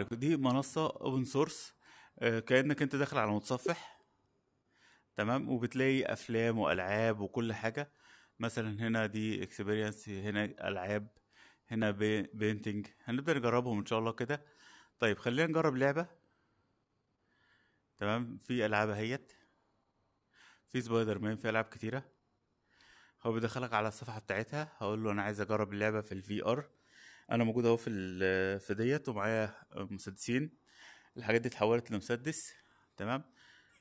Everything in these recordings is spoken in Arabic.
عليكم دي منصه اوبن آه، سورس كانك انت داخل على متصفح تمام وبتلاقي افلام والعاب وكل حاجه مثلا هنا دي اكسبيرينس هنا العاب هنا بينتنج هنبدا نجربهم ان شاء الله كده طيب خلينا نجرب لعبه تمام في العاب اهيت في سبايدر مان في العاب كتيره هو بيدخلك على الصفحه بتاعتها هقول له انا عايز اجرب اللعبه في الفي ار انا موجود اهو في في ديت ومعايا مسدسين الحاجات دي اتحولت لمسدس تمام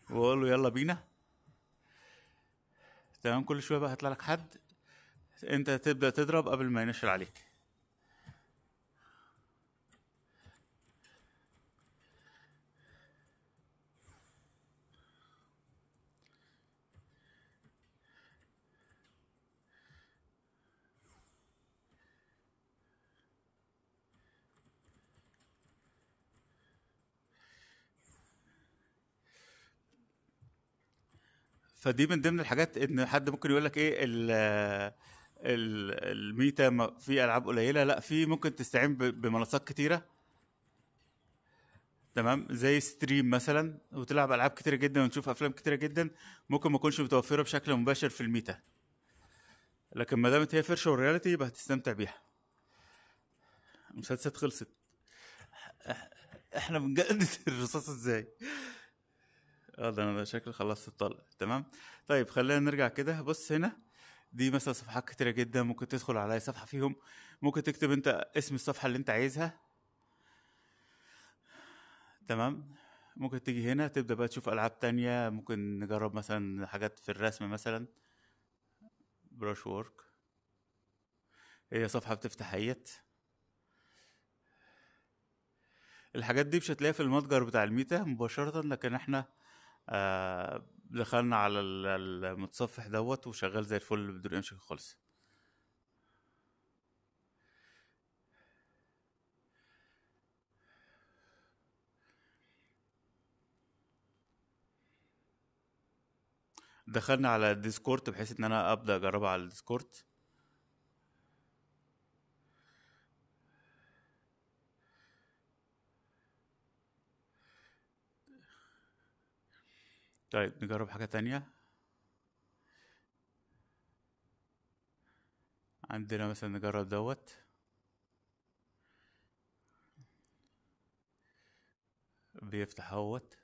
واقول له يلا بينا تمام كل شويه بقى هيطلع لك حد انت تبدا تضرب قبل ما ينشر عليك فدي من ضمن الحاجات ان حد ممكن يقول لك ايه ال الميتا في العاب قليله لا في ممكن تستعين بمنصات كتيره تمام زي ستريم مثلا وتلعب العاب كتيره جدا ونشوف افلام كتيره جدا ممكن ما تكونش متوفره بشكل مباشر في الميتا لكن ما دامت هي فيرشوال رياليتي يبقى هتستمتع بيها المسلسلات خلصت احنا بنجدد الرصاص ازاي هذا آه، انا شكلي خلصت الطلع تمام طيب خلينا نرجع كده بص هنا دي مثلا صفحات كتيره جدا ممكن تدخل على اي صفحه فيهم ممكن تكتب انت اسم الصفحه اللي انت عايزها تمام ممكن تيجي هنا تبدا بقى تشوف العاب تانية ممكن نجرب مثلا حاجات في الرسم مثلا براش وورك هي صفحه بتفتح هيت الحاجات دي مش هتلاقيها في المتجر بتاع الميتا مباشرة لكن احنا آه، دخلنا على المتصفح دوت وشغال زي الفل بدون اي مشاكل خالص دخلنا على الديسكورد بحيث ان انا ابدا اجربها على الديسكورد طيب نجرب حاجة تانية عندنا مثلا نجرب دوت بيفتح اهوت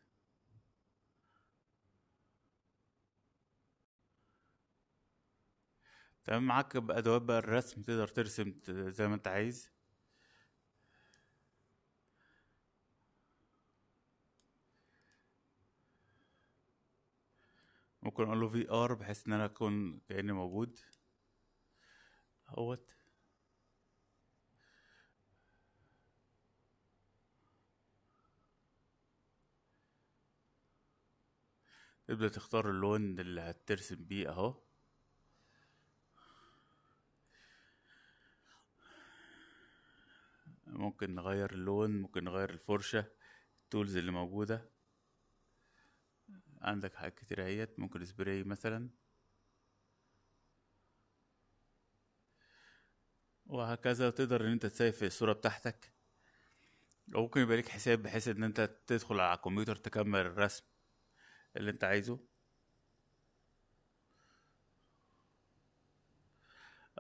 تمام معاك بأدوات بقى الرسم تقدر ترسم زي ما انت عايز ممكن اقول له في ار بحيث ان انا اكون كاني موجود اهوت تبدأ تختار اللون اللي هترسم بيه اهو ممكن نغير اللون ممكن نغير الفرشة التولز اللي موجودة عندك حاجات كتير اهيت ممكن سبراي مثلا وهكذا تقدر ان انت تسيف الصورة بتاعتك أو ممكن يبقى لك حساب بحيث ان انت تدخل على الكمبيوتر تكمل الرسم اللي انت عايزه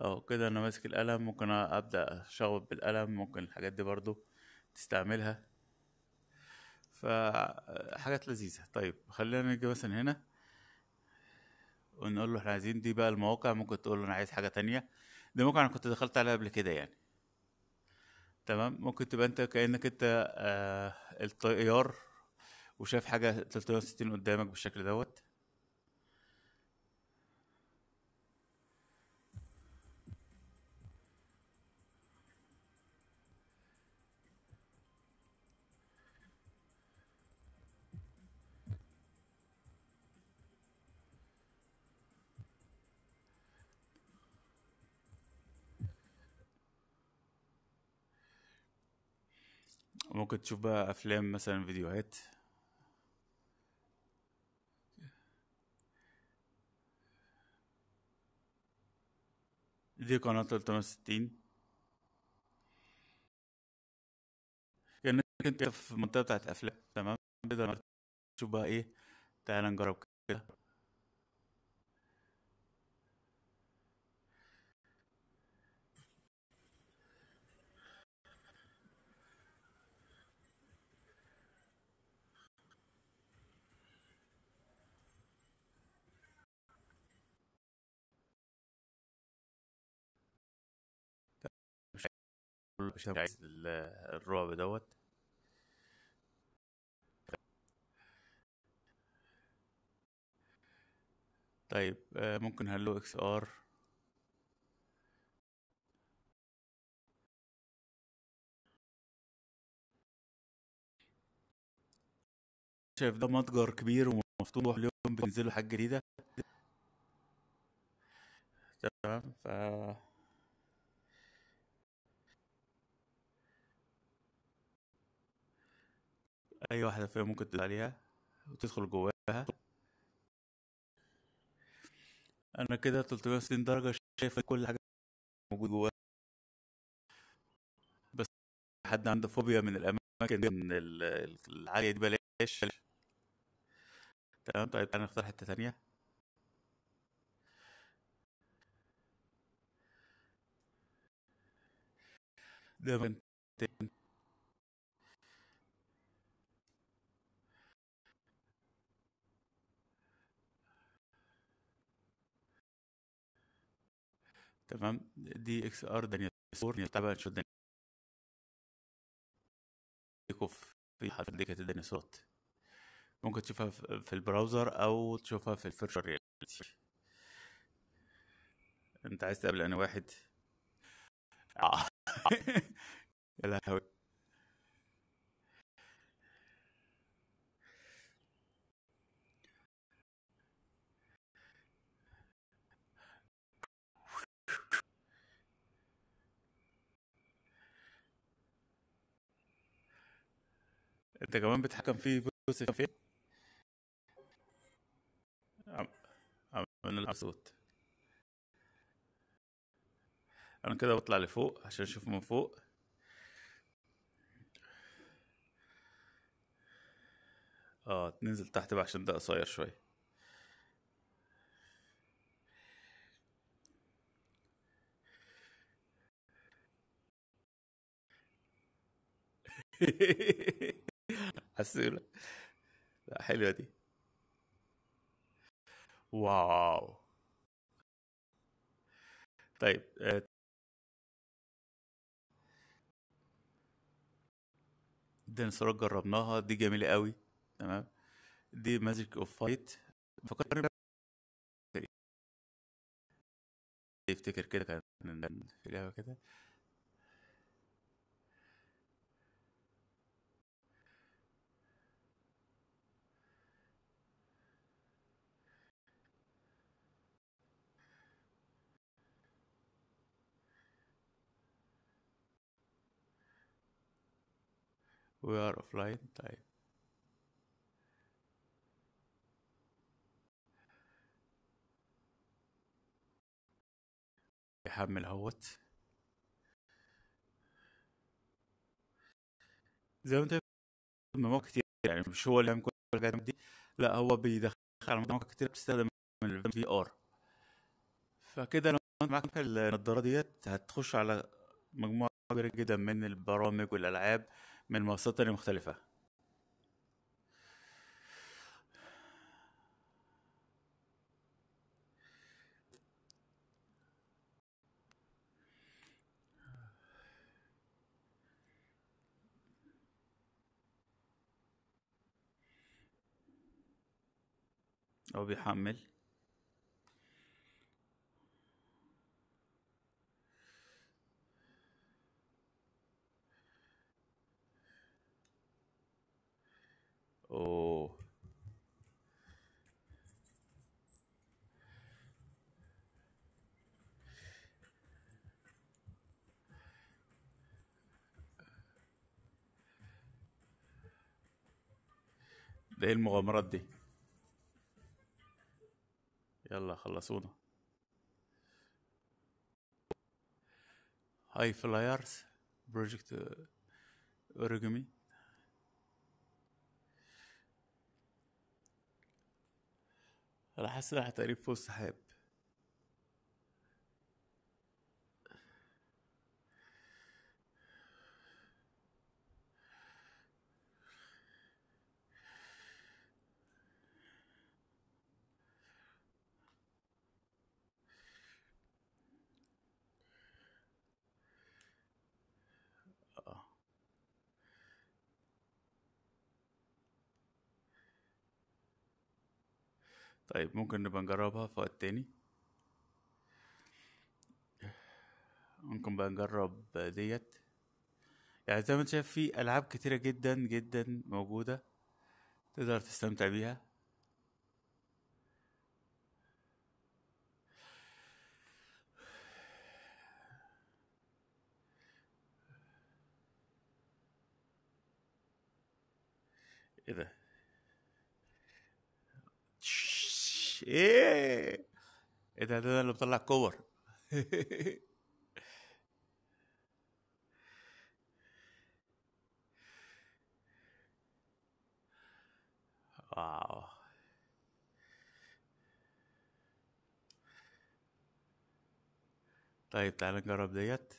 اهو كده انا ماسك القلم ممكن ابدا اشغب بالقلم ممكن الحاجات دي برضو تستعملها فحاجات لذيذه طيب خلينا نيجي مثلا هنا ونقول له احنا عايزين دي بقى المواقع ممكن تقول له انا عايز حاجه تانية دي موقع انا كنت دخلت عليها قبل كده يعني تمام ممكن تبقى انت كانك انت آه الطيار وشايف حاجه 360 قدامك بالشكل دوت ممكن تشوف بقى افلام مثلا فيديوهات دي قناة 360 يعني انت في منطقة بتاعت أفلام تمام بدل ما تشوف بقى ايه تعال نجرب كده عشان الرعب دوت طيب آه، ممكن هلو اكس ار شايف ده متجر كبير ومفتوح اليوم بينزلوا حاجة جديدة تمام ف اي واحده فيهم ممكن تدخل عليها وتدخل جواها انا كده 360 درجه شايف كل حاجه موجوده جواها بس حد عنده فوبيا من الاماكن دي العاليه دي بلاش تمام طيب تعالى نختار حته ثانيه ده مكان تمام دي اكس ار دانيال سور دانيال شو دانيال كوف في حرف دكة الديناصورات ممكن تشوفها في البراوزر او تشوفها في الفيرشوال رياليتي انت عايز تقابل انا واحد اه يا لهوي انت كمان بتحكم فيه بوس في إيه؟ عم عم صوت انا كده بطلع لفوق عشان اشوف من فوق اه تنزل تحت بقى عشان ده قصير شويه Hehehehe حسيت لا حلوه دي واو طيب الديناصورات آه، جربناها دي جميله قوي تمام دي ماجيك اوف فايت فكرني افتكر كده كان في لعبه كده we are offline طيب يحمل اهوت زي ما انت مواقع كتير يعني مش هو اللي يعمل كل الحاجات دي لا هو بيدخل على مواقع كتير بتستخدم الفي ار فكده لو انت معاك النضاره ديت هتخش على مجموعه كبيره جدا من البرامج والالعاب من مصادر مختلفة أو بيحمل ده ايه المغامرات دي يلا خلصونا هاي فلايرز بروجكت اوريجامي انا حاسس ان هتقريب وسط السحاب طيب ممكن نبقى نجربها في وقت تاني ممكن بقى نجرب ديت يعني زي ما انت شايف في العاب كتيرة جدا جدا موجودة تقدر تستمتع بيها ايه ده ايه ده ده اللي مطلع كور واو طيب تعال نجرب ديت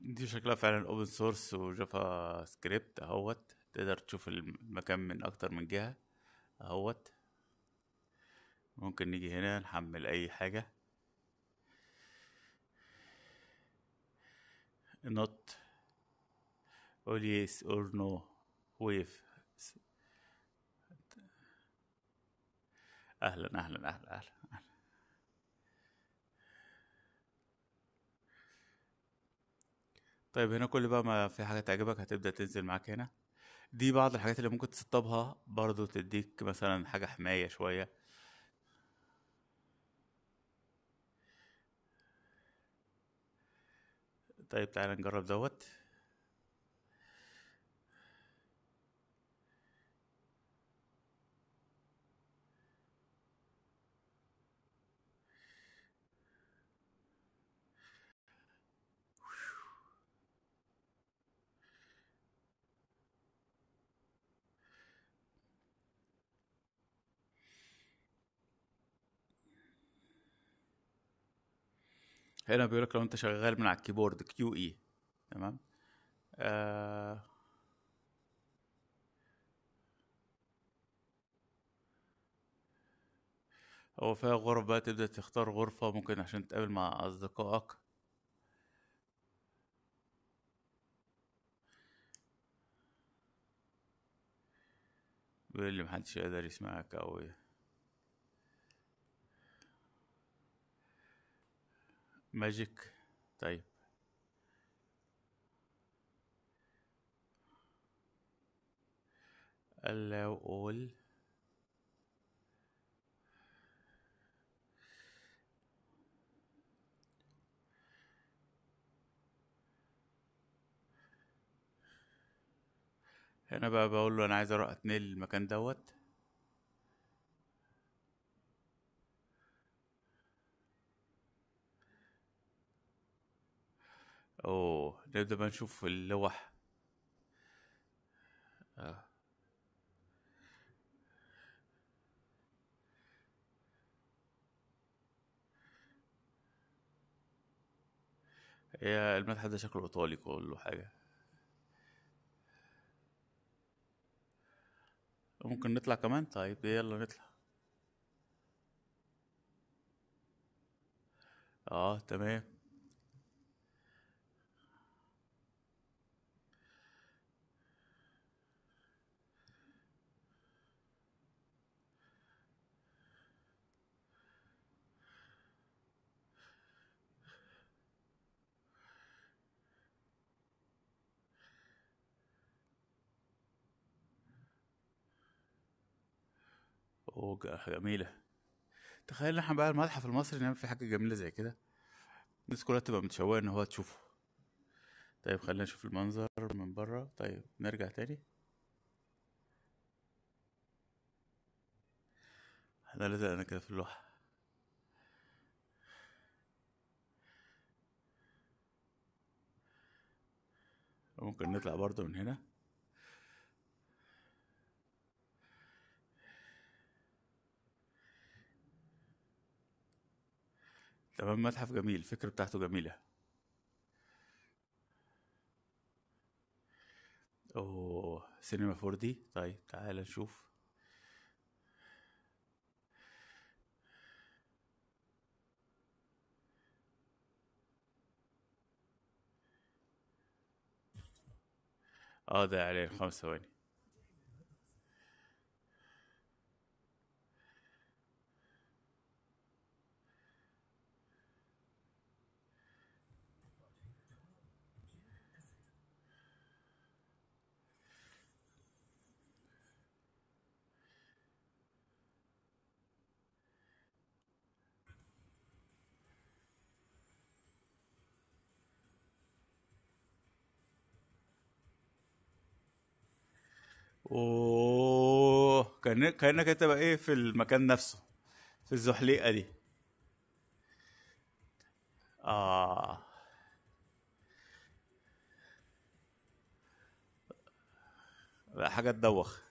دي شكلها فعلا اوبن سورس وجافا سكريبت اهوت تقدر تشوف المكان من اكتر من جهة اهوت ممكن نيجي هنا نحمل اي حاجة نوت قول يس اور نو ويف اهلا اهلا اهلا اهلا, أهلا. طيب هنا كل بقى ما في حاجة تعجبك هتبدأ تنزل معاك هنا دي بعض الحاجات اللي ممكن تسطبها برضو تديك مثلا حاجة حماية شوية طيب تعالى نجرب دوت هنا بيقول لك لو انت شغال من على الكيبورد كيو اي e، تمام آه هو فيها غرف بقى تبدأ تختار غرفة ممكن عشان تتقابل مع أصدقائك بيقول لي محدش يقدر يسمعك أو إيه ماجيك طيب allow اول هنا بقى بقول له انا عايز اروح اتنقل المكان دوت اوه نبدا بقى نشوف اللوح آه. يا المتحف ده شكله ايطالي كله حاجه ممكن نطلع كمان طيب يلا نطلع اه تمام جميله تخيل ان احنا بقى المتحف المصري نعمل فيه حاجه جميله زي كده الناس كلها تبقى متشوقه ان هو تشوفه طيب خلينا نشوف المنظر من برا طيب نرجع تاني احنا لازم انا كده في اللوحه ممكن نطلع برضه من هنا تمام متحف جميل الفكرة بتاعته جميلة اوه سينما 4 طيب تعال نشوف اه ده عليه خمس ثواني اوه كان كانك انت بقى ايه في المكان نفسه في الزحليقه دي اه حاجه تدوخ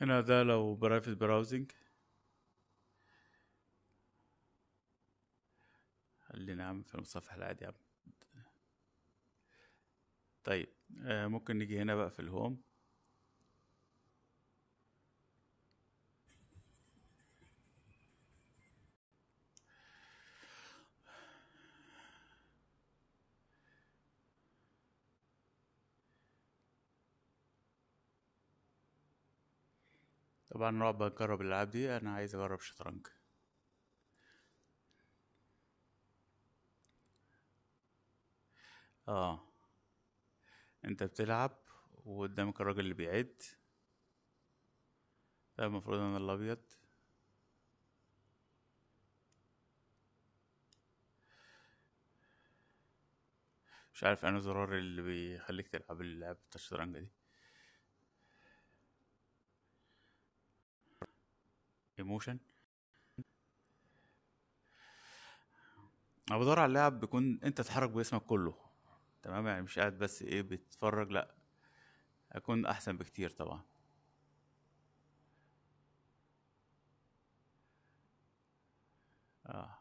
هنا ده لو برايفت براوزنج اللي نعم في المصفح العادي طيب آه، ممكن نيجي هنا بقى في الهوم طبعا نقعد بقى نجرب الألعاب دي أنا عايز أجرب شطرنج اه انت بتلعب وقدامك الراجل اللي بيعد ده المفروض انا الابيض مش عارف انا زرار اللي بيخليك تلعب اللعبة الشطرنج دي موشن بدور على اللاعب بيكون انت تتحرك باسمك كله تمام يعني مش قاعد بس ايه بتتفرج لا اكون احسن بكتير طبعا اه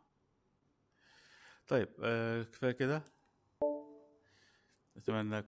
طيب آه كفايه كده اتمنى